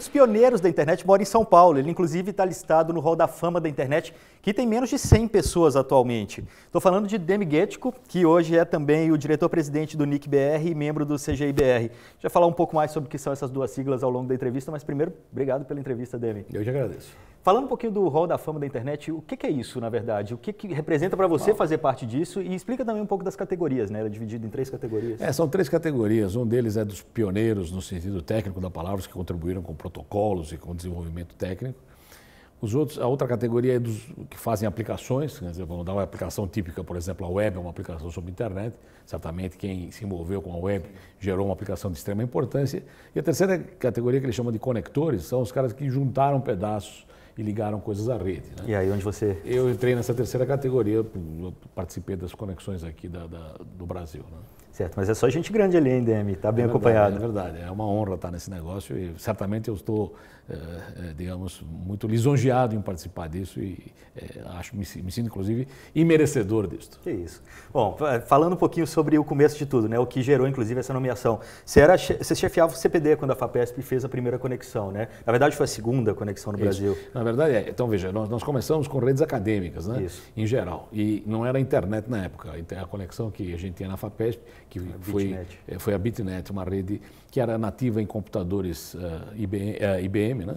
um dos pioneiros da internet, mora em São Paulo. Ele, inclusive, está listado no Hall da Fama da Internet que tem menos de 100 pessoas atualmente. Estou falando de Demi Gettico, que hoje é também o diretor-presidente do NIC-BR e membro do CGIBR. Já falar um pouco mais sobre o que são essas duas siglas ao longo da entrevista, mas primeiro, obrigado pela entrevista, Demi. Eu te agradeço. Falando um pouquinho do rol da Fama da internet, o que é isso, na verdade? O que, que representa para você fazer parte disso? E explica também um pouco das categorias, né? Ela é dividida em três categorias. É, são três categorias. Um deles é dos pioneiros, no sentido técnico da palavra, que contribuíram com protocolos e com desenvolvimento técnico. Os outros, a outra categoria é dos que fazem aplicações, quer dizer, vamos dar uma aplicação típica, por exemplo, a web é uma aplicação sobre internet, certamente quem se envolveu com a web gerou uma aplicação de extrema importância. E a terceira categoria que eles chamam de conectores, são os caras que juntaram pedaços e ligaram coisas à rede. Né? E aí onde você... Eu entrei nessa terceira categoria, participei das conexões aqui da, da, do Brasil. Né? Certo, mas é só gente grande ali, hein, DM Está bem é verdade, acompanhado. É verdade, é uma honra estar nesse negócio e certamente eu estou, é, digamos, muito lisonjeado em participar disso e é, acho, me, me, sinto, inclusive, imerecedor disso. Que isso. Bom, falando um pouquinho sobre o começo de tudo, né, o que gerou, inclusive, essa nomeação. Você, era, você chefiava o CPD quando a FAPESP fez a primeira conexão, né? Na verdade, foi a segunda conexão no isso. Brasil. Na verdade, é. Então, veja, nós, nós começamos com redes acadêmicas, né? Isso. Em geral. E não era internet na época. Então, a conexão que a gente tinha na FAPESP que a foi, eh, foi a Bitnet, uma rede que era nativa em computadores uh, IBM, uh, IBM, né?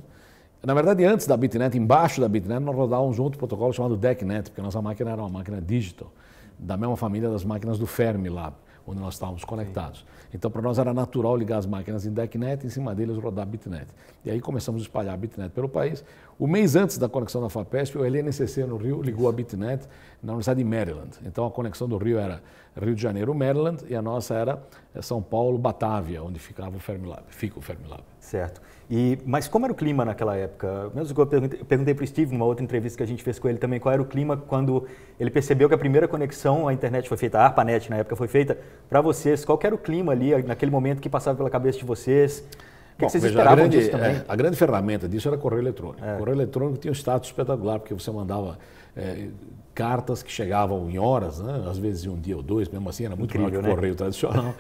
Na verdade, antes da Bitnet, embaixo da Bitnet, nós rodávamos um outro protocolo chamado DECnet, porque a nossa máquina era uma máquina digital, da mesma família das máquinas do Fermilab onde nós estávamos conectados. Sim. Então, para nós era natural ligar as máquinas em DECnet e em cima deles rodar BitNet. E aí começamos a espalhar a BitNet pelo país. O mês antes da conexão da FAPESP, o LNCC no Rio ligou a BitNet na Universidade de Maryland. Então, a conexão do Rio era Rio de Janeiro, Maryland, e a nossa era é São Paulo, Batávia, onde ficava o Fermilab, fica o Fermilab. Certo. E, mas como era o clima naquela época? Mesmo eu perguntei, eu perguntei para o Steve, numa outra entrevista que a gente fez com ele também, qual era o clima quando ele percebeu que a primeira conexão à internet foi feita, a ARPANET na época foi feita, para vocês, qual era o clima ali, naquele momento que passava pela cabeça de vocês? O que, Bom, que vocês esperavam grande, disso também? É, a grande ferramenta disso era correio eletrônico. É. Correio eletrônico tinha um status espetacular, porque você mandava é, cartas que chegavam em horas, né? às vezes em um dia ou dois, mesmo assim, era muito Incrível, melhor que o né? correio tradicional.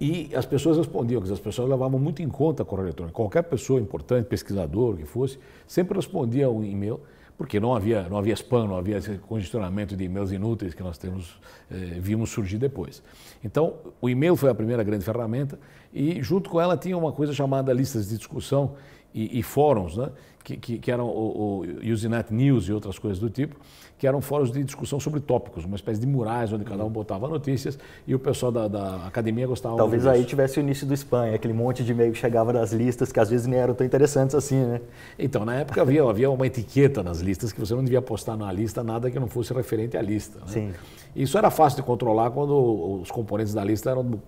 E as pessoas respondiam, as pessoas levavam muito em conta a correio eletrônico. Qualquer pessoa importante, pesquisador, o que fosse, sempre respondia um e-mail porque não havia, não havia spam, não havia esse congestionamento de e-mails inúteis que nós temos, eh, vimos surgir depois. Então, o e-mail foi a primeira grande ferramenta e, junto com ela, tinha uma coisa chamada listas de discussão, e, e fóruns, né? que, que, que, eram o, o Usenet News e outras coisas do tipo, que eram fóruns de discussão sobre tópicos, uma espécie de murais onde cada um uhum. botava notícias e o pessoal da, da academia gostava. Talvez aí tivesse o início do spam, é aquele monte de e-mail que chegava nas listas que às vezes nem eram tão interessantes assim, né? Então, na época havia, havia uma etiqueta nas listas que você não devia postar na lista nada que não fosse referente à lista. Né? Sim. Isso era fácil de controlar quando os componentes da lista eram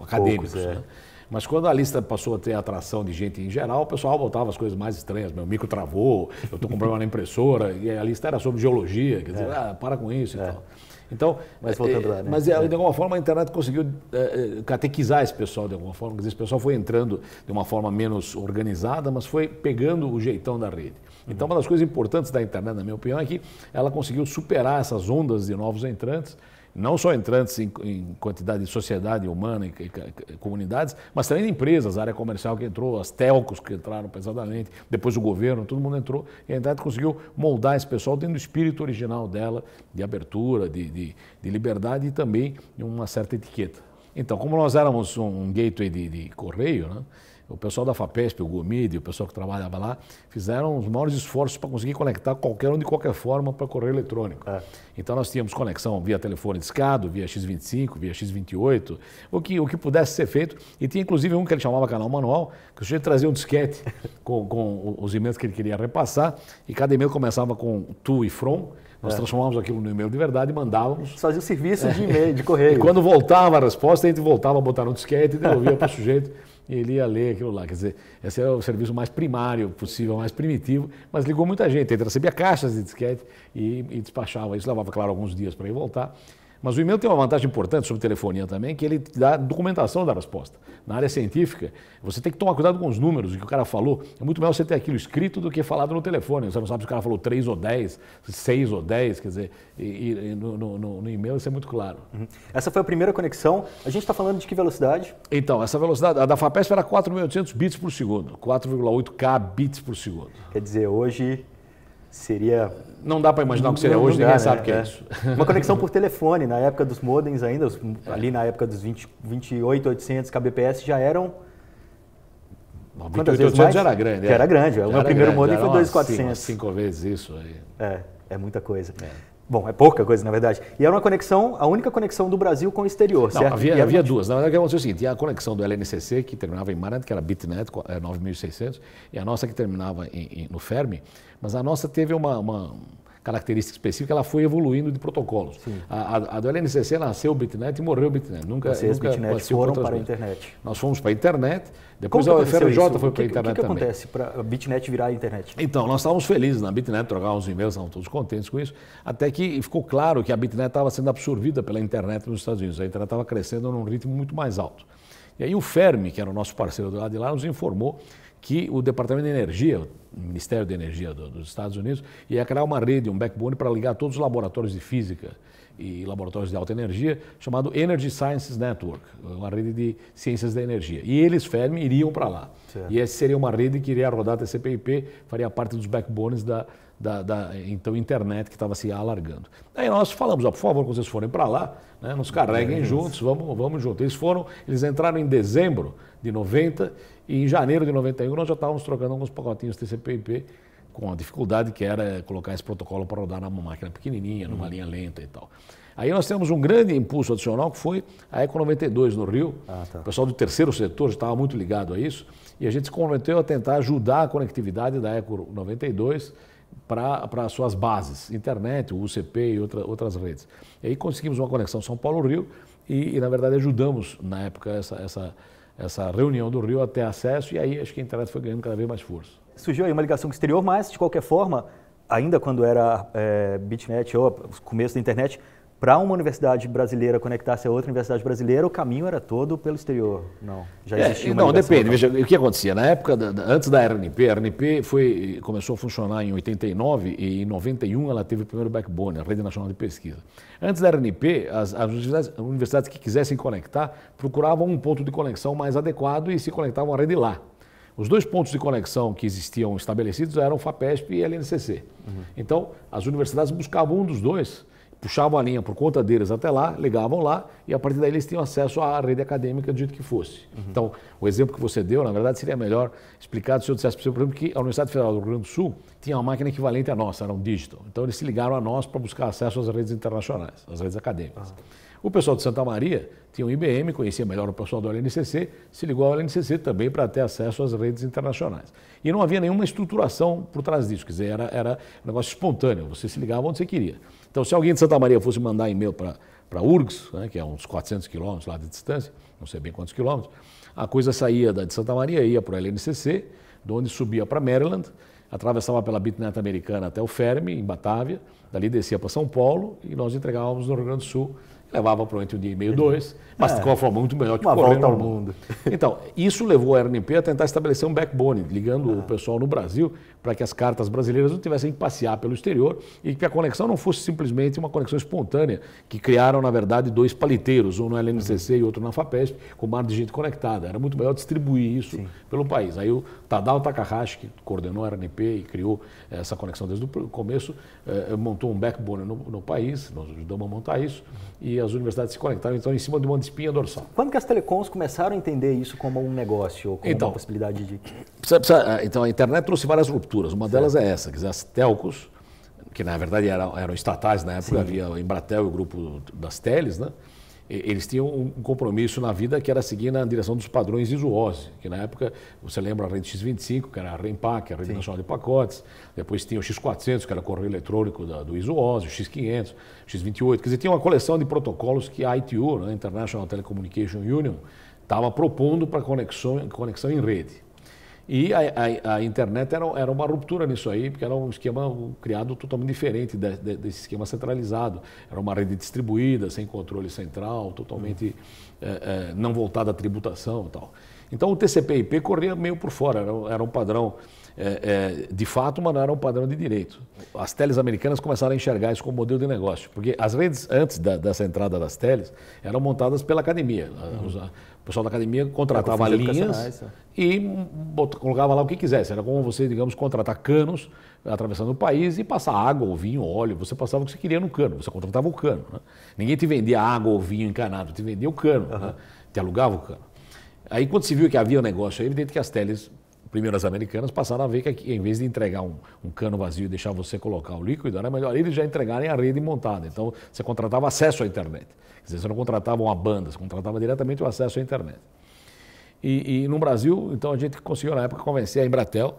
acadêmicos. Poucos, é. né? Mas quando a lista passou a ter atração de gente em geral, o pessoal botava as coisas mais estranhas. Meu micro travou, eu estou com problema na impressora, e a lista era sobre geologia, quer dizer, é. ah, para com isso e é. tal. Então, mas, é, voltando lá, né? mas é, de alguma forma a internet conseguiu catequizar esse pessoal de alguma forma, esse pessoal foi entrando de uma forma menos organizada, mas foi pegando o jeitão da rede. Então, uma das coisas importantes da internet, na minha opinião, é que ela conseguiu superar essas ondas de novos entrantes não só entrantes em, em quantidade de sociedade humana e, e, e, comunidades, mas também de empresas, área comercial que entrou, as telcos que entraram pesadamente, depois o governo, todo mundo entrou, e a entidade conseguiu moldar esse pessoal dentro do espírito original dela, de abertura, de, de, de liberdade e também de uma certa etiqueta. Então, como nós éramos um gateway de, de correio, né? O pessoal da FAPESP, o GOMID, o pessoal que trabalhava lá, fizeram os maiores esforços para conseguir conectar qualquer um de qualquer forma para correio eletrônico. É. Então nós tínhamos conexão via telefone discado, via X25, via X28, o que, o que pudesse ser feito. E tinha inclusive um que ele chamava canal manual, que o sujeito trazia um disquete com, com os e-mails que ele queria repassar, e cada e-mail começava com to e from. Nós é. transformávamos aquilo no e-mail de verdade e mandávamos. Fazia o serviço de e-mail, de correio. e quando voltava a resposta, a gente voltava a botar no disquete e devolvia para o sujeito e ele ia ler aquilo lá. Quer dizer, esse era é o serviço mais primário possível, mais primitivo, mas ligou muita gente. Ele recebia caixas de disquete e, e despachava isso. Levava, claro, alguns dias para ir voltar. Mas o e-mail tem uma vantagem importante sobre telefonia também, que ele dá documentação da resposta. Na área científica, você tem que tomar cuidado com os números, o que o cara falou. É muito melhor você ter aquilo escrito do que falado no telefone. Você não sabe se o cara falou 3 ou 10, 6 ou 10, quer dizer, e, e no, no, no, e-mail isso é muito claro. Uhum. Essa foi a primeira conexão. A gente está falando de que velocidade? Então, essa velocidade, a da FAPESP era 4.800 bits por segundo, 4,8 kbits por segundo. Quer dizer, hoje seria. Não dá para imaginar o que seria não, hoje, não dá, ninguém né? sabe o que é, é, isso. Uma conexão por telefone, na época dos modems ainda, os, é. ali na época dos 20, 28800 kbps já eram. Não, 28800 já era grande. É. É já era grande. Já o meu primeiro modem foi 2.400. Cinco, cinco vezes isso aí. É, é muita coisa. É. Bom, é pouca coisa, na verdade. E era uma conexão, a única conexão do Brasil com o exterior, Não, certo? Havia, havia duas. Na verdade, aconteceu é o seguinte: tinha a conexão do LNCC, que terminava em Marant, que era BitNet, 9600, eh, e a nossa que terminava em, em, no Fermi, mas a nossa teve uma, uma característica específica, ela foi evoluindo de protocolos. A, a, a, do LNCC nasceu o BitNet e morreu o BitNet. Nunca, Vocês, nunca BitNet foram para a internet. Nós fomos para a internet, depois Como a UFRJ foi para a internet também. O que, que acontece para a BitNet virar a internet? Então, nós estávamos felizes na BitNet, trocávamos e-mails, estávamos todos contentes com isso, até que ficou claro que a BitNet estava sendo absorvida pela internet nos Estados Unidos. A internet estava crescendo num ritmo muito mais alto. E aí o Fermi, que era o nosso parceiro do lado de lá, nos informou que o Departamento de Energia, o Ministério de Energia do, dos Estados Unidos, ia criar uma rede, um backbone para ligar todos os laboratórios de física e laboratórios de alta energia, chamado Energy Sciences Network, uma rede de ciências da energia. E eles, Fermi, iriam para lá. Certo. E essa seria uma rede que iria rodar a tcp faria parte dos backbones da, da, da, então internet que estava se alargando. Aí nós falamos, ó, por favor, quando vocês forem para lá, né, nos carreguem é juntos, vamos, vamos juntos. Eles foram, eles entraram em dezembro de 90 e em janeiro de 91 nós já estávamos trocando alguns pacotinhos TCP/IP com a dificuldade que era colocar esse protocolo para rodar numa máquina pequenininha, numa uhum. linha lenta e tal. Aí nós temos um grande impulso adicional que foi a Eco 92 no Rio. Ah, tá. O pessoal do terceiro setor estava muito ligado a isso e a gente se comprometeu a tentar ajudar a conectividade da Eco 92 para suas bases, internet, UCP e outra, outras redes. E aí conseguimos uma conexão São Paulo-Rio e, e, na verdade, ajudamos, na época, essa, essa, essa reunião do Rio a ter acesso e aí acho que a internet foi ganhando cada vez mais força. Surgiu aí uma ligação com o exterior, mas, de qualquer forma, ainda quando era é, BitNet ou começo da internet, para uma universidade brasileira conectar-se a outra universidade brasileira, o caminho era todo pelo exterior. Não, já é, existia é, Não, depende. Veja, o que acontecia? Na época, da, da, antes da RNP, a RNP foi, começou a funcionar em 89 e em 91 ela teve o primeiro backbone, a Rede Nacional de Pesquisa. Antes da RNP, as, as universidades, universidades que quisessem conectar procuravam um ponto de conexão mais adequado e se conectavam à rede lá. Os dois pontos de conexão que existiam estabelecidos eram FAPESP e LNCC. Uhum. Então, as universidades buscavam um dos dois puxavam a linha por conta deles até lá, ligavam lá e a partir daí eles tinham acesso à rede acadêmica do jeito que fosse. Uhum. Então, o exemplo que você deu, na verdade, seria melhor explicado se eu dissesse para você, por exemplo, que a Universidade Federal do Rio Grande do Sul tinha uma máquina equivalente à nossa, era um digital. Então, eles se ligaram a nós para buscar acesso às redes internacionais, às redes acadêmicas. Uhum. O pessoal de Santa Maria tinha um IBM, conhecia melhor o pessoal do LNCC, se ligou ao LNCC também para ter acesso às redes internacionais. E não havia nenhuma estruturação por trás disso, quer dizer, era, era um negócio espontâneo, você se ligava onde você queria. Então, se alguém de Santa Maria fosse mandar e-mail para Urgs, né, que é uns 400 quilômetros lá de distância, não sei bem quantos quilômetros, a coisa saía da de Santa Maria, ia para o LNCC, de onde subia para Maryland, atravessava pela Bitnet americana até o Fermi, em Batávia, dali descia para São Paulo e nós entregávamos no Rio Grande do Sul levava provavelmente um dia e meio, dois, mas de é, forma muito melhor que Uma correr volta ao mundo. Então, isso levou a RNP a tentar estabelecer um backbone, ligando o pessoal no Brasil para que as cartas brasileiras não tivessem que passear pelo exterior e que a conexão não fosse simplesmente uma conexão espontânea, que criaram, na verdade, dois paliteiros, um no LNCC uhum. e outro na FAPESP, com um mar de gente conectada. Era muito melhor distribuir isso Sim. pelo país. Aí o Tadao Takahashi, que coordenou a RNP e criou eh, essa conexão desde o começo, eh, eh, montou um backbone no, no país, nós ajudamos a montar isso, e as universidades se conectaram, então, em cima de uma espinha dorsal. Quando que as telecoms começaram a entender isso como um negócio, ou como então, uma possibilidade de... Precisa, precisa, ah, então, a internet trouxe várias rupturas. Uma certo. delas é essa, que as telcos, que na verdade eram, eram estatais na época, Sim. havia o Embratel e o grupo das teles, né? eles tinham um compromisso na vida que era seguir na direção dos padrões iso osi que na época, você lembra a rede X25, que era a REMPAC, a Rede Sim. Nacional de Pacotes, depois tinha o X400, que era o correio eletrônico da, do iso osi o X500, X28, quer dizer, tinha uma coleção de protocolos que a ITU, né, International Telecommunication Union, estava propondo para conexão, conexão em rede. E a, a, a internet era, era, uma ruptura nisso aí, porque era um esquema criado totalmente diferente de, de, desse esquema centralizado. Era uma rede distribuída, sem controle central, totalmente é, é, não voltada à tributação e tal. Então o TCP/IP corria meio por fora, era, era um padrão é, de fato, mas não era um padrão de direito. As teles americanas começaram a enxergar isso como modelo de negócio, porque as redes antes da, dessa entrada das teles eram montadas pela academia pessoal da academia contratava linhas e colocava lá o que quisesse. Era como você, digamos, contratar canos atravessando o país e passar água, ou vinho, óleo. Você passava o que você queria no cano, você contratava o cano. Né? Ninguém te vendia água ou vinho encanado, te vendia o cano, uhum. né? te alugava o cano. Aí quando se viu que havia um negócio, é evidente que as teles Primeiro, as americanas passaram a ver que em vez de entregar um, um, cano vazio e deixar você colocar o líquido, era melhor eles já entregarem a rede montada. Então, você contratava acesso à internet. Quer dizer, você não contratava uma banda, você contratava diretamente o acesso à internet. E, e no Brasil, então, a gente conseguiu, na época, convencer a Embratel.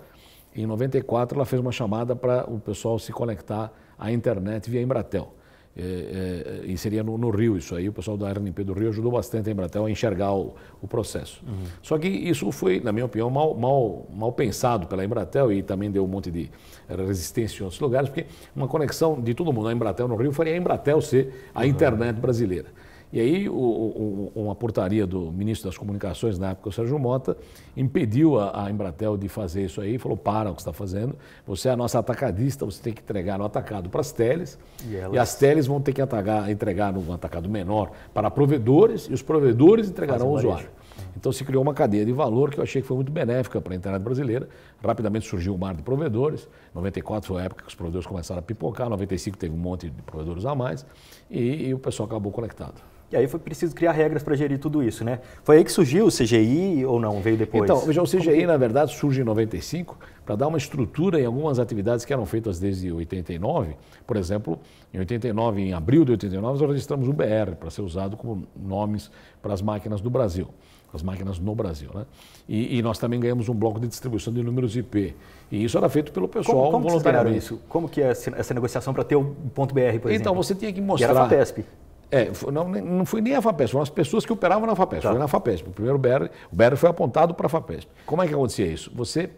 Em 94, ela fez uma chamada para o pessoal se conectar à internet via Embratel é, e é, seria no, no, Rio isso aí, o pessoal da RNP do Rio ajudou bastante a Embratel a enxergar o, o processo. Uhum. Só que isso foi, na minha opinião, mal, mal, mal pensado pela Embratel e também deu um monte de resistência em outros lugares, porque uma conexão de todo mundo, a Embratel no Rio, faria a Embratel ser a uhum. internet brasileira. E aí o, o, uma portaria do ministro das Comunicações, na época, o Sérgio Mota, impediu a, a Embratel de fazer isso aí, falou, para o que está fazendo, você é a nossa atacadista, você tem que entregar o atacado para as teles, e, elas... e, as teles vão ter que atacar, entregar um atacado menor para provedores, e os provedores entregarão ao usuário. Então se criou uma cadeia de valor que eu achei que foi muito benéfica para a internet brasileira. Rapidamente surgiu o um mar de provedores. 94 foi a época que os provedores começaram a pipocar, 95 teve um monte de provedores a mais e, e o pessoal acabou conectado. E aí foi preciso criar regras para gerir tudo isso, né? Foi aí que surgiu o CGI ou não? Veio depois? Então, o CGI, na verdade, surge em 95 para dar uma estrutura em algumas atividades que eram feitas desde 89. Por exemplo, em 89, em abril de 89, nós registramos o BR para ser usado como nomes para as máquinas do Brasil as máquinas no Brasil. Né? E, e, nós também ganhamos um bloco de distribuição de números IP. E isso era feito pelo pessoal como, como voluntariamente. isso? Como que é essa negociação para ter o ponto .br, por então, exemplo? Então, você tinha que mostrar... E era a FAPESP. É, não, não foi nem a FAPESP, foram as pessoas que operavam na FAPESP, tá. foi na FAPESP. O primeiro BR, o BR foi apontado para a FAPESP. Como é que acontecia isso? Você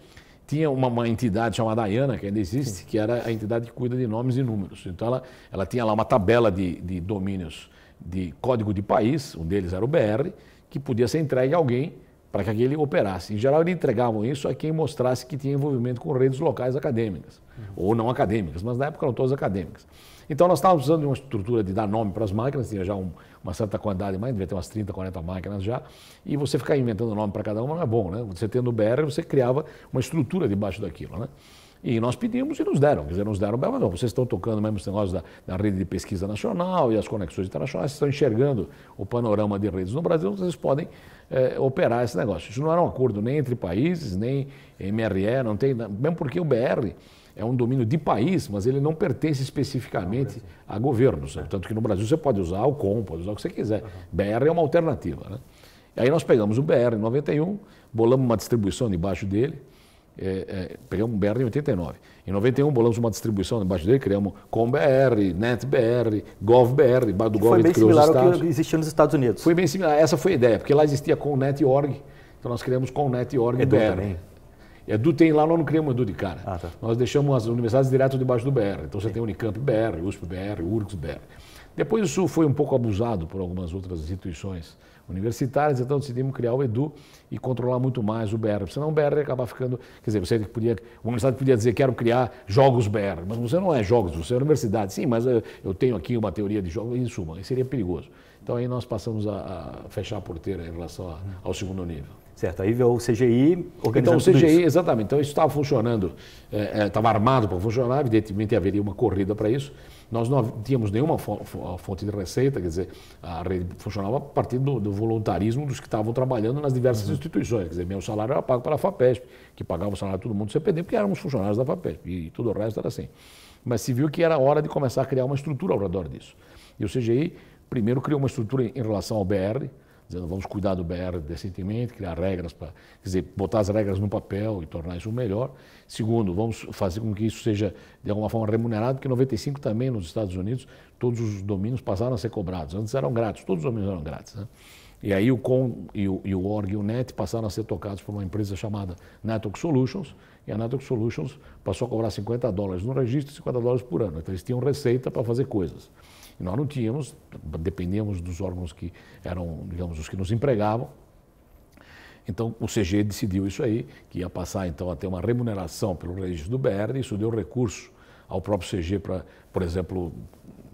tinha uma, uma, entidade chamada AIANA, que ainda existe, que era a entidade que cuida de nomes e números. Então ela, ela tinha lá uma tabela de, de domínios de código de país, um deles era o BR, que podia ser entregue a alguém para que aquele operasse. Em geral, eles entregavam isso a quem mostrasse que tinha envolvimento com redes locais acadêmicas, uhum. ou não acadêmicas, mas na época eram todas acadêmicas. Então nós estávamos usando uma estrutura de dar nome para as máquinas, tinha já um, uma certa quantidade, mas devia ter umas 30, 40 máquinas já, e você ficar inventando nome para cada uma não é bom, né? Você tendo o BR, você criava uma estrutura debaixo daquilo, né? E nós pedimos e nos deram, quer dizer, nos deram, mas não, vocês estão tocando mesmo esse negócio da, da rede de pesquisa nacional e as conexões internacionais, vocês estão enxergando o panorama de redes no Brasil, vocês podem é, operar esse negócio. Isso não era um acordo nem entre países, nem MRE, não tem, mesmo porque o BR é um domínio de país, mas ele não pertence especificamente a governos. Né? Tanto que no Brasil você pode usar o COM, pode usar o que você quiser. BR é uma alternativa. Né? Aí nós pegamos o BR em 91, bolamos uma distribuição debaixo dele, é, é, pegamos um BR em 89. Em 91 bolamos uma distribuição debaixo dele, criamos ComBR, NetBR, GovBR, do que Gov Foi bem similar ao que existia nos Estados Unidos. Foi bem similar, essa foi a ideia, porque lá existia ComNet.org, então nós criamos ComNet.org BR. Também. Edu é, tem lá, nós não criamos Edu de cara. Ah, tá. Nós deixamos as universidades direto debaixo do BR. Então você Sim. tem Unicamp BR, USP BR, URGS BR. Depois isso foi um pouco abusado por algumas outras instituições universitárias, então decidimos criar o Edu e controlar muito mais o BR. Senão o BR ia acabar ficando. Quer dizer, você podia, uma universidade podia dizer quero criar jogos BR, mas você não é jogos, você é universidade. Sim, mas eu tenho aqui uma teoria de jogos, em suma, seria perigoso. Então aí nós passamos a, a fechar a porteira em relação a, ao segundo nível. Certo, aí veio o CGI organizando Então o CGI, exatamente, então isso estava funcionando, estava é, é armado para funcionar, evidentemente haveria uma corrida para isso. Nós não tínhamos nenhuma fonte de receita, quer dizer, a rede funcionava a partir do, do voluntarismo dos que estavam trabalhando nas diversas uhum. instituições. Quer dizer, meu salário era pago pela FAPESP, que pagava o salário de todo mundo do CPD, porque éramos funcionários da FAPESP, e tudo o resto era assim. Mas se viu que era hora de começar a criar uma estrutura ao redor disso. E o CGI, primeiro, criou uma estrutura em relação ao BR, dizendo vamos cuidar do BR decentemente, criar regras para, quer dizer, botar as regras no papel e tornar isso melhor. Segundo, vamos fazer com que isso seja de alguma forma remunerado, porque em 95 também nos Estados Unidos todos os domínios passaram a ser cobrados. Antes eram grátis, todos os domínios eram grátis. Né? E aí o com e o, e o org e o net passaram a ser tocados por uma empresa chamada Network Solutions, e a Network Solutions passou a cobrar 50 dólares no registro e 50 dólares por ano. Então eles tinham receita para fazer coisas. E nós não tínhamos, dependíamos dos órgãos que eram, digamos, os que nos empregavam. Então o CG decidiu isso aí, que ia passar então a ter uma remuneração pelo registro do BR, isso deu recurso ao próprio CG para, por exemplo,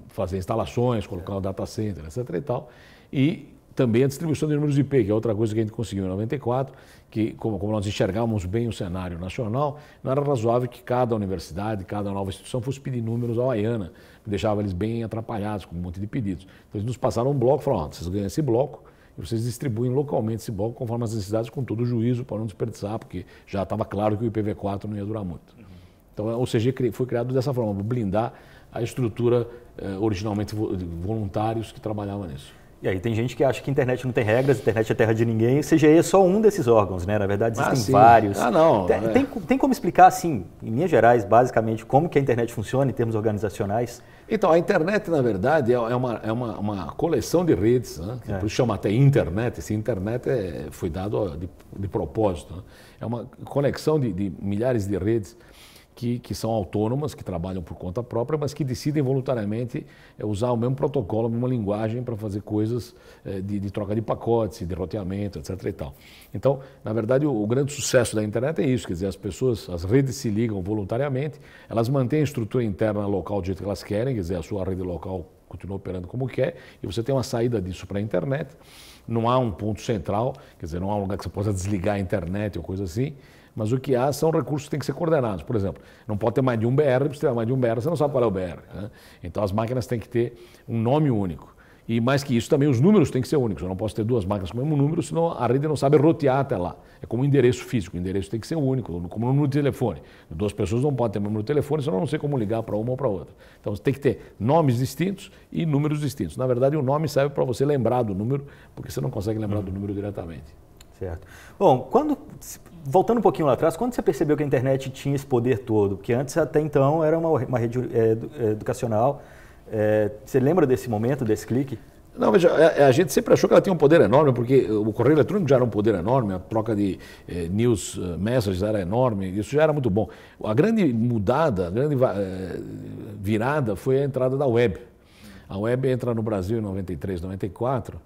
fazer instalações, colocar o um data center, etc. e tal. E também a distribuição de números de IP, que é outra coisa que a gente conseguiu em 94, que como, como nós enxergávamos bem o cenário nacional, não era razoável que cada universidade, cada nova instituição fosse pedir números à AIANA, deixava eles bem atrapalhados com um monte de pedidos. Então eles nos passaram um bloco, falaram, vocês ganham esse bloco, e vocês distribuem localmente esse bloco conforme as necessidades, com todo o juízo, para não desperdiçar, porque já estava claro que o IPv4 não ia durar muito. Então, é, ou seja, foi criado dessa forma, para blindar a estrutura eh, originalmente voluntários que trabalhavam nisso. E aí tem gente que acha que a internet não tem regras, a internet é terra de ninguém. CGE é só um desses órgãos, né? Na verdade, ah, existem ah, vários. Ah, não. Tem, é. tem, tem, como explicar, assim, em linhas gerais, basicamente, como que a internet funciona em termos organizacionais? Então, a internet, na verdade, é, é uma, é uma, uma coleção de redes, né? que é. por isso chama até internet. Esse assim, internet é, foi dado de, de propósito. Né? É uma conexão de, de milhares de redes que, que são autônomas, que trabalham por conta própria, mas que decidem voluntariamente eh, usar o mesmo protocolo, a mesma linguagem para fazer coisas eh, de, de, troca de pacotes, de roteamento, etc. E tal. Então, na verdade, o, o grande sucesso da internet é isso, quer dizer, as pessoas, as redes se ligam voluntariamente, elas mantêm a estrutura interna local do jeito que elas querem, quer dizer, a sua rede local continua operando como quer, e você tem uma saída disso para a internet. Não há um ponto central, quer dizer, não há um lugar que você possa desligar a internet ou coisa assim. Mas o que há são recursos que têm que ser coordenados. Por exemplo, não pode ter mais de um BR, se tiver mais de um BR, você não sabe qual é o BR. Né? Então as máquinas têm que ter um nome único. E mais que isso, também os números têm que ser únicos. Eu não posso ter duas máquinas com o mesmo número, senão a rede não sabe rotear até lá. É como o endereço físico, o endereço tem que ser único, como o número de telefone. Duas pessoas não podem ter o mesmo telefone, senão eu não sei como ligar para uma ou para outra. Então tem que ter nomes distintos e números distintos. Na verdade, o nome serve para você lembrar do número, porque você não consegue lembrar do número diretamente. Certo. Bom, quando voltando um pouquinho lá atrás, quando você percebeu que a internet tinha esse poder todo? Porque antes, até então, era uma, uma rede é, é educacional. É, você lembra desse momento, desse clique? Não, veja, a, é, é, a, gente sempre achou que ela tinha um poder enorme, porque o correio eletrônico já era um poder enorme, a troca de eh, news messages era enorme, isso já era muito bom. A grande mudada, a grande eh, virada foi a entrada da web. A web entra no Brasil em 93, 94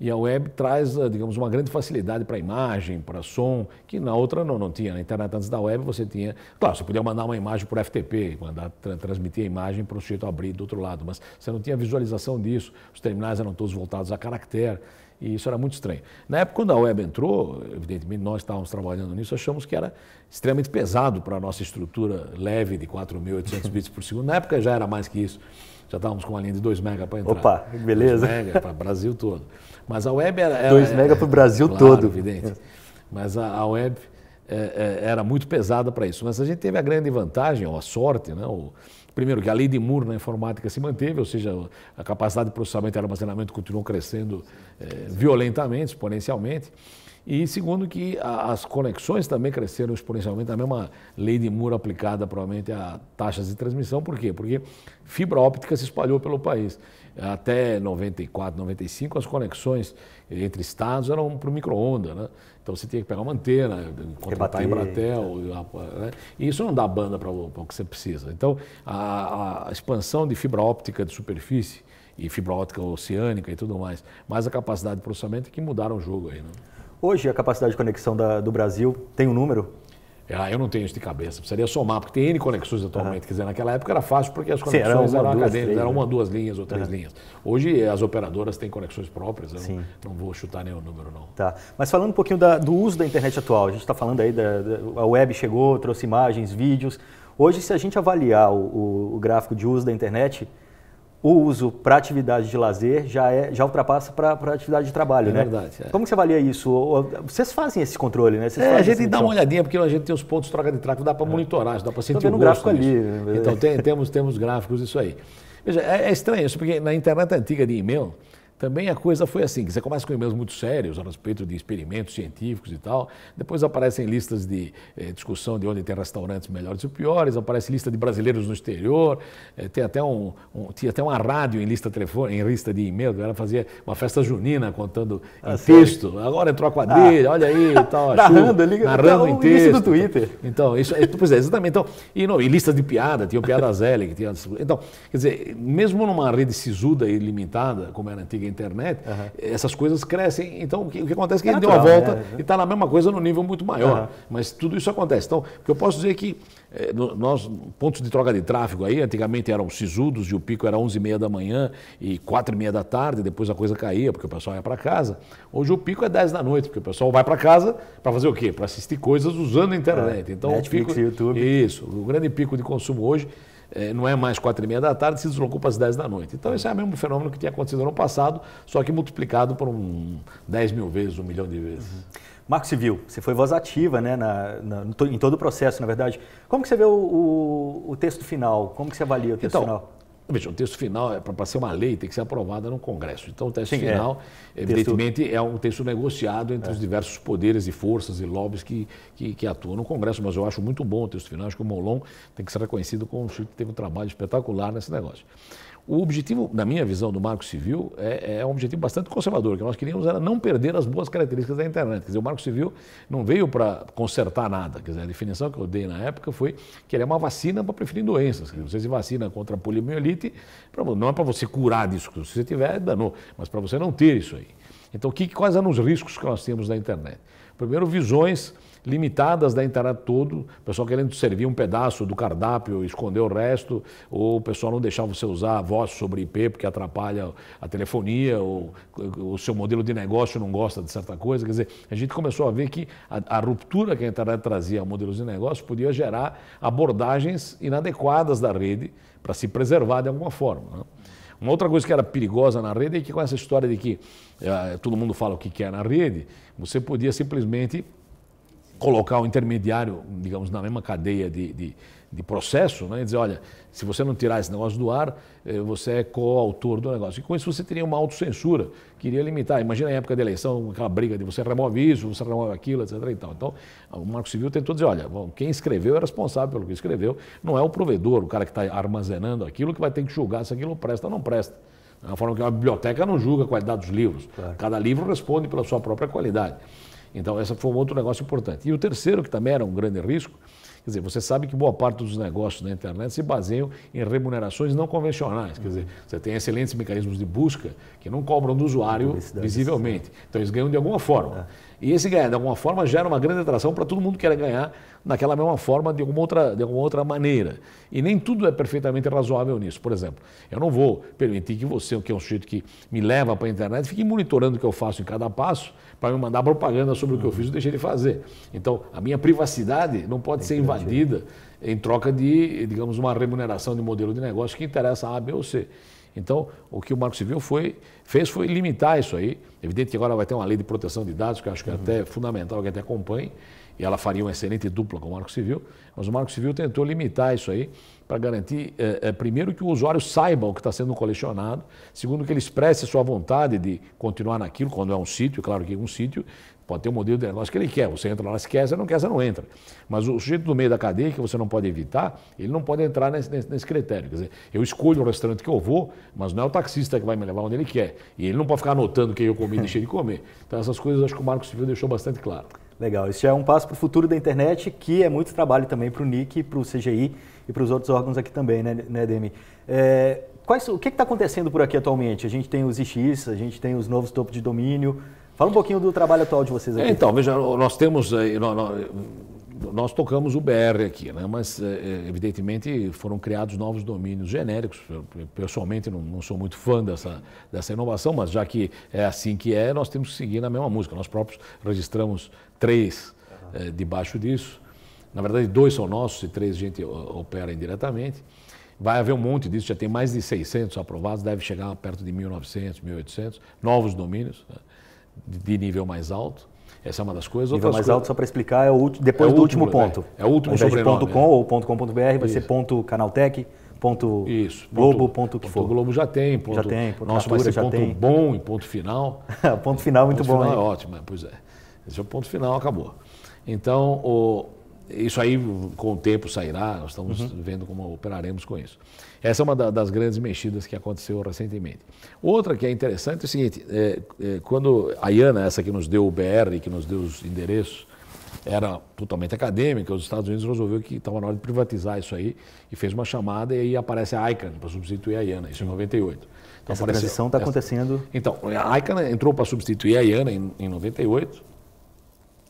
e a web traz, eh, digamos, uma grande facilidade para imagem, para som, que na outra não, não tinha. Na internet antes da web você tinha. Claro, você podia mandar uma imagem por FTP, mandar tra transmitir a imagem para o sujeito abrir do outro lado, mas você não tinha visualização disso. Os terminais eram todos voltados a caractere. E isso era muito estranho. Na época, quando a web entrou, evidentemente nós estávamos trabalhando nisso, achamos que era extremamente pesado para a nossa estrutura leve de 4.800 bits por segundo. Na época já era mais que isso. Já estávamos com uma linha de 2 mega para entrar. Opa, beleza. 2 mega para o Brasil todo. Mas a web era. 2 mega é, para o Brasil claro, todo. evidente. Mas a, a web é, é, era muito pesada para isso. Mas a gente teve a grande vantagem, ou a sorte, né? O, primeiro, que a lei de Moore na informática se manteve, ou seja, a capacidade de processamento e armazenamento continuou crescendo é, violentamente, exponencialmente. E segundo que as conexões também cresceram exponencialmente, a mesma é lei de Moore aplicada provavelmente a taxas de transmissão. Por quê? Porque fibra óptica se espalhou pelo país. Até 94, 95, as conexões entre estados eram para o micro-onda, né? Então você tinha que pegar uma antena, contratar Rebater, em Bratel. Né? E isso não dá banda para o que você precisa. Então, a, a, expansão de fibra óptica de superfície e fibra óptica oceânica e tudo mais, mais a capacidade de processamento é que mudaram o jogo aí. Né? Hoje a capacidade de conexão da, do Brasil tem um número? Ah, eu não tenho isso de cabeça, precisaria somar, porque tem N conexões atualmente. Uhum. Quer dizer, naquela época era fácil porque as conexões Sim, era uma, eram duas, eram uma, né? duas linhas ou três uhum. linhas. Hoje as operadoras têm conexões próprias, eu não, não, vou chutar nenhum número, não. Tá. Mas falando um pouquinho da, do uso da internet atual, a gente está falando aí, da, da, a web chegou, trouxe imagens, vídeos. Hoje, se a gente avaliar o, o gráfico de uso da internet, o uso para atividade de lazer já, é, já ultrapassa para atividade de trabalho, é né? Verdade, é. Como você avalia isso? Vocês fazem esse controle, né? Vocês é, a gente dá uma olhadinha, porque a gente tem os pontos de troca de tráfego, dá para é. monitorar, dá para sentir o gosto gráfico ali. Né? Então tem, temos, temos gráficos disso aí. Veja, é, é estranho isso, porque na internet antiga de e-mail, também a coisa foi assim, que você começa com e-mails muito sérios a respeito de experimentos científicos e tal, depois aparecem listas de eh, discussão de onde tem restaurantes melhores e piores, aparece lista de brasileiros no exterior, eh, tem até um, um, tinha até uma rádio em lista, telefone, em lista de e-mail, ela fazia uma festa junina contando ah, em sim. texto, agora entrou a quadrilha, ah. olha aí e tal. narrando, liga, narrando tá, em texto. do Twitter. Então, isso, eh, pois é, exatamente. Então, e, não, e lista de piada, tinha o Piada Zélia, que tinha... Então, quer dizer, mesmo numa rede sisuda e limitada, como era a antiga internet, uhum. essas coisas crescem. Então, o que, o que acontece é que é ele natural, deu a né? volta e está na mesma coisa no nível muito maior. Uhum. Mas tudo isso acontece. Então, o que eu posso dizer é que é, nós, pontos de troca de tráfego aí, antigamente eram sisudos e o pico era 11h30 da manhã e 4h30 da tarde, depois a coisa caía, porque o pessoal ia para casa. Hoje o pico é 10 da noite, porque o pessoal vai para casa para fazer o quê? Para assistir coisas usando a internet. É. Então, Netflix, o pico, YouTube. Isso, o grande pico de consumo hoje é, não é mais quatro e meia da tarde, se deslocou para as dez da noite. Então, esse é o mesmo fenômeno que tinha acontecido no ano passado, só que multiplicado por um 10 mil vezes, um milhão de vezes. Uhum. Marco Civil, você foi voz ativa né, na, na, em todo o processo, na verdade. Como que você vê o, o, o texto final? Como que você avalia o texto então, final? Ah, veja, o texto final, é para ser uma lei, tem que ser aprovada no Congresso. Então, o texto Sim, é. final, é. evidentemente, texto... é um texto negociado entre é. os diversos poderes e forças e lobbies que, que, que, atuam no Congresso. Mas eu acho muito bom o texto final. Acho que o Molon tem que ser reconhecido como um sujeito que teve um trabalho espetacular nesse negócio. O objetivo, na minha visão, do Marco Civil é, é, um objetivo bastante conservador, que nós queríamos era não perder as boas características da internet. Quer dizer, o Marco Civil não veio para consertar nada. Quer dizer, a definição que eu dei na época foi que ele é uma vacina para preferir doenças. Dizer, você se vacina contra a poliomielite, não é para você curar disso, se você tiver, danou, mas para você não ter isso aí. Então, que, quais eram os riscos que nós temos na internet? Primeiro, visões limitadas da né, internet todo, o pessoal querendo servir um pedaço do cardápio, esconder o resto, ou o pessoal não deixar você usar a voz sobre IP porque atrapalha a telefonia, ou o seu modelo de negócio não gosta de certa coisa. Quer dizer, a gente começou a ver que a, a ruptura que a internet trazia a modelos de negócio podia gerar abordagens inadequadas da rede para se preservar de alguma forma. Né? Uma outra coisa que era perigosa na rede é que com essa história de que uh, todo mundo fala o que quer na rede, você podia simplesmente colocar o intermediário, digamos, na mesma cadeia de, de, de processo, né? e dizer, olha, se você não tirar esse negócio do ar, eh, você é coautor do negócio. E com isso você teria uma autocensura, queria limitar. Imagina a época da eleição, aquela briga de você remove isso, você remove aquilo, etc. E tal. Então, o Marco Civil tentou dizer, olha, quem escreveu é responsável pelo que escreveu, não é o provedor, o cara que está armazenando aquilo, que vai ter que julgar se aquilo presta ou não presta. Da é forma que uma biblioteca não julga a qualidade dos livros. Claro. Cada livro responde pela sua própria qualidade. Então, esse foi um outro negócio importante. E o terceiro, que também era um grande risco, Quer dizer, você sabe que boa parte dos negócios da internet se baseiam em remunerações não convencionais. Quer dizer, você tem excelentes mecanismos de busca que não cobram do usuário visivelmente. Então, eles ganham de alguma forma. É. E esse ganhar, de alguma forma, gera uma grande atração para todo mundo que quer ganhar naquela mesma forma, de alguma, outra, de alguma outra maneira. E nem tudo é perfeitamente razoável nisso. Por exemplo, eu não vou permitir que você, que é um sujeito que me leva para a internet, fique monitorando o que eu faço em cada passo para me mandar propaganda sobre o que eu fiz e deixei de fazer. Então, a minha privacidade não pode ser invadida em troca de, digamos, uma remuneração de modelo de negócio que interessa a, B ou C. Então, o que o Marco Civil foi, fez foi limitar isso aí. Evidente que agora vai ter uma lei de proteção de dados, que eu acho que é uhum. até fundamental que até acompanhe, e ela faria uma excelente dupla com o Marco Civil, mas o Marco Civil tentou limitar isso aí para garantir, é, é, primeiro, que o usuário saiba o que está sendo colecionado, segundo, que ele expresse sua vontade de continuar naquilo, quando é um sítio, claro que é um sítio, Pode ter o um modelo de negócio que ele quer. Você entra lá, se quer, você não quer, você não entra. Mas o sujeito do meio da cadeia, que você não pode evitar, ele não pode entrar nesse, nesse, nesse critério. Quer dizer, eu escolho o restaurante que eu vou, mas não é o taxista que vai me levar onde ele quer. E ele não pode ficar anotando quem eu comi e deixei de comer. Então, essas coisas acho que o Marco Civil deixou bastante claro. Legal. Isso já é um passo para o futuro da internet, que é muito trabalho também para o NIC, para o CGI e para os outros órgãos aqui também, né, né Demi? É, quais, o que está acontecendo por aqui atualmente? A gente tem os IX, a gente tem os novos topos de domínio. Fala um pouquinho do trabalho atual de vocês é, aqui. Então, veja, nós temos. Nós, nós tocamos o BR aqui, né? mas é, é, evidentemente foram criados novos domínios genéricos. Eu, pessoalmente não, não, sou muito fã dessa, dessa inovação, mas já que é assim que é, nós temos que seguir na mesma música. Nós próprios registramos três uhum. eh, debaixo disso. Na verdade, dois são nossos e três a gente opera indiretamente. Vai haver um monte disso, já tem mais de 600 aprovados, deve chegar perto de 1.900, 1.800, novos domínios. Né? de nível mais alto. Essa é uma das coisas. Nível mais alto, só para explicar, é o depois é do último, último ponto. É, é o último Ao sobrenome. ponto .com é. ou .com.br vai Isso. ser ponto Canaltech, ponto Isso. Globo, ponto, ponto que for. Globo já tem. Ponto, já tem. Ponto mas vai ser já ponto tem. bom ponto final. ponto final é muito ponto bom. Ponto final é ótimo, é, pois é. Esse é o ponto final, acabou. Então, o, isso aí, com o tempo, sairá, nós estamos uhum. vendo como operaremos com isso. Essa é uma das grandes mexidas que aconteceu recentemente. Outra que é interessante é o seguinte: é, é, quando a Iana, essa que nos deu o BR, que nos deu os endereços, era totalmente acadêmica, os Estados Unidos resolveu que estava na hora de privatizar isso aí e fez uma chamada e aí aparece a ICANN para substituir a IANA, isso em 98. Então, essa transição está acontecendo... Então, a ICANN entrou para substituir a IANA em, em 98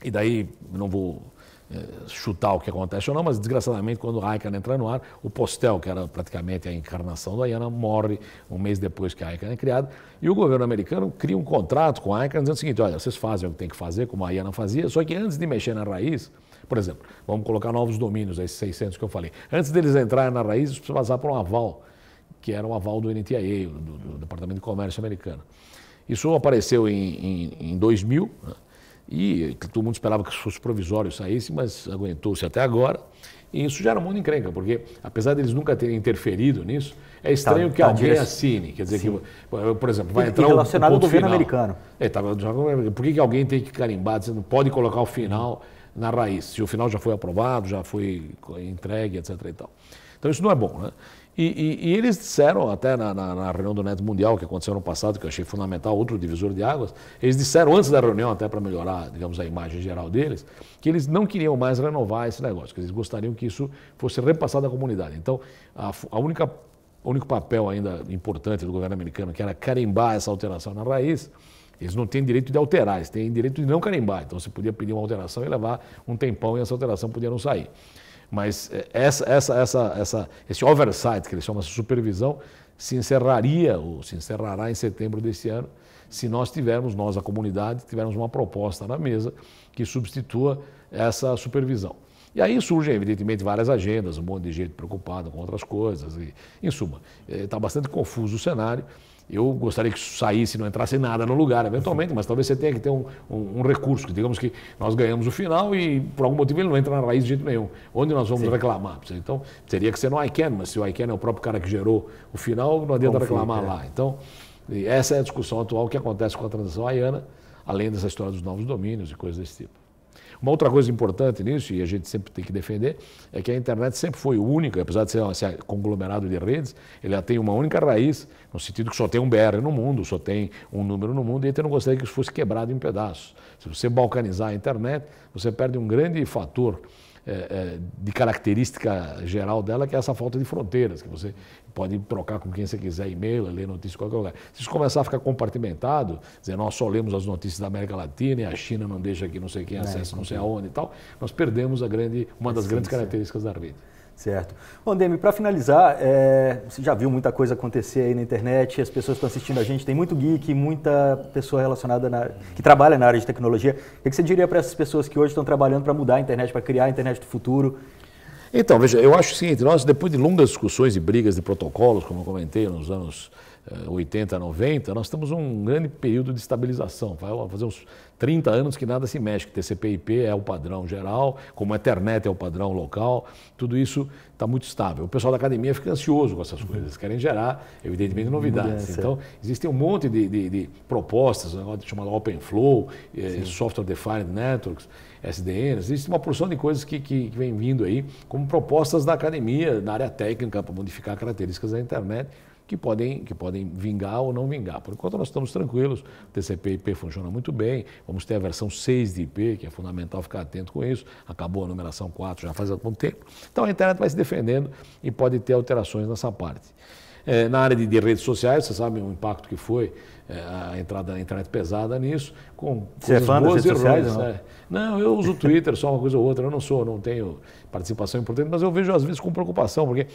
e daí, não vou eh, chutar o que acontece ou não, mas desgraçadamente, quando o Raikkonen entra no ar, o Postel, que era praticamente a encarnação do Ayana, morre um mês depois que a Raikkonen é criada. E o governo americano cria um contrato com a Raikkonen dizendo o seguinte: olha, vocês fazem o que tem que fazer, como a Ayana fazia, só que antes de mexer na raiz, por exemplo, vamos colocar novos domínios, esses 600 que eu falei, antes deles entrarem na raiz, eles precisam passar por um aval, que era um aval do NTIA, do, do Departamento de Comércio americano. Isso apareceu em, em, em 2000. Né? E todo mundo esperava que fosse provisório saísse, mas aguentou-se até agora. E isso gera uma encrenca, porque apesar deles nunca terem interferido nisso, é estranho tá, que tá alguém direc... assine. Quer dizer, Sim. que, por exemplo, vai e, entrar e relacionado o, o governo final. americano. É, tá, por que, que alguém tem que carimbar? Você não pode colocar o final na raiz, se o final já foi aprovado, já foi entregue, etc. E tal. Então isso não é bom. Né? E, e, e eles disseram, até na, na, na, reunião do Neto Mundial, que aconteceu no passado, que eu achei fundamental, outro divisor de águas, eles disseram antes da reunião, até para melhorar, digamos, a imagem geral deles, que eles não queriam mais renovar esse negócio, que eles gostariam que isso fosse repassado à comunidade. Então, a, a única o único papel ainda importante do governo americano, que era carimbar essa alteração na raiz, eles não têm direito de alterar, eles têm direito de não carimbar. Então você podia pedir uma alteração e levar um tempão e essa alteração podia não sair. Mas eh, essa, essa, essa, essa, esse oversight, que eles chamam de supervisão, se encerraria ou se encerrará em setembro desse ano, se nós tivermos, nós, a comunidade, tivermos uma proposta na mesa que substitua essa supervisão. E aí surgem, evidentemente, várias agendas, um monte de gente preocupado com outras coisas. E, em suma, está eh, bastante confuso o cenário. Eu gostaria que saísse, não entrasse nada no lugar, eventualmente, mas talvez você tenha que ter um, um, um recurso, que digamos que nós ganhamos o final e por algum motivo ele não entra na raiz de jeito nenhum. Onde nós vamos Sim. reclamar? Então, teria que ser no ICANN, mas se o ICANN é o próprio cara que gerou o final, não adianta reclamar é. lá. Então, essa é a discussão atual que acontece com a transição aiana, além dessa história dos novos domínios e coisas desse tipo. Uma outra coisa importante nisso, e a gente sempre tem que defender, é que a internet sempre foi única, apesar de ser um conglomerado de redes, ela tem uma única raiz, no sentido que só tem um BR no mundo, só tem um número no mundo, e então eu não gostaria que isso fosse quebrado em pedaços. Se você balcanizar a internet, você perde um grande fator é, é, de característica geral dela, que é essa falta de fronteiras, que você pode trocar com quem você quiser e-mail, ler notícias em qualquer lugar. Se isso começar a ficar compartimentado, dizer, nós só lemos as notícias da América Latina e a China não deixa que não sei quem acesse é, não sei aonde e tal, nós perdemos a grande, uma é das Sim, grandes características da rede. Certo. Bom, Demi, para finalizar, é, você já viu muita coisa acontecer aí na internet, as pessoas estão assistindo a gente, tem muito geek, muita pessoa relacionada na, que trabalha na área de tecnologia. O que você diria para essas pessoas que hoje estão trabalhando para mudar a internet, para criar a internet do futuro? Então, veja, eu acho o seguinte, nós depois de longas discussões e brigas de protocolos, como eu comentei nos anos 80, eh, 90, nós temos um grande período de estabilização. Vai fazer uns 30 anos que nada se mexe, que TCP/IP é o padrão geral, como a Ethernet é o padrão local, tudo isso está muito estável. O pessoal da academia fica ansioso com essas coisas, uhum. querem gerar, evidentemente, novidades. Mudança. Então, existem um monte de, de, de propostas, um negócio chamado Open Flow, eh, Sim. Software Defined Networks, SDNs existe uma porção de coisas que, que, que vem vindo aí, como propostas da academia, na área técnica, para modificar características da internet que podem, que podem vingar ou não vingar. Por enquanto, nós estamos tranquilos. O TCP IP funciona muito bem. Vamos ter a versão 6 de IP, que é fundamental ficar atento com isso. Acabou a numeração 4 já faz algum tempo. Então, a internet vai se defendendo e pode ter alterações nessa parte. É, na área de, de, redes sociais, você sabe o impacto que foi é, a entrada da internet pesada nisso, com você é coisas é fã boas e ruins. Né? Não, eu uso o Twitter só uma coisa ou outra, eu não sou, não tenho participação importante, mas eu vejo às vezes com preocupação, porque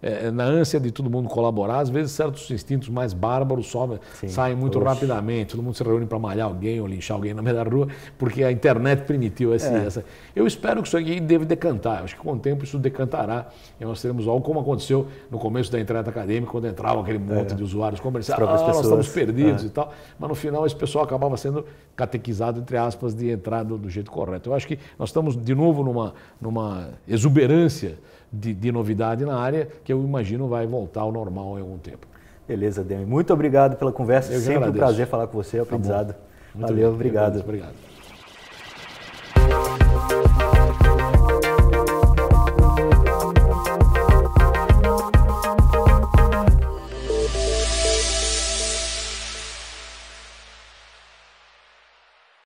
é, é, na ânsia de todo mundo colaborar, às vezes certos instintos mais bárbaros sobem, né, saem muito Oxe. rapidamente. Todo mundo se reúne para malhar alguém ou linchar alguém na meia da rua, porque a internet permitiu essa, é. essa. Eu espero que isso aqui deve decantar. Acho que com o tempo isso decantará. E nós teremos algo como aconteceu no começo da internet acadêmica, quando entrava aquele monte é. de usuários comerciais. Ah, pessoas. nós estamos perdidos é. e tal. Mas no final esse pessoal acabava sendo catequizado, entre aspas, de entrar do, do jeito correto. Eu acho que nós estamos de novo numa, numa exuberância de, de novidade na área, que eu imagino vai voltar ao normal em algum tempo. Beleza, Demi. Muito obrigado pela conversa. Eu Sempre um prazer falar com você, tá aprendizado. Tá Valeu, obrigado. obrigado.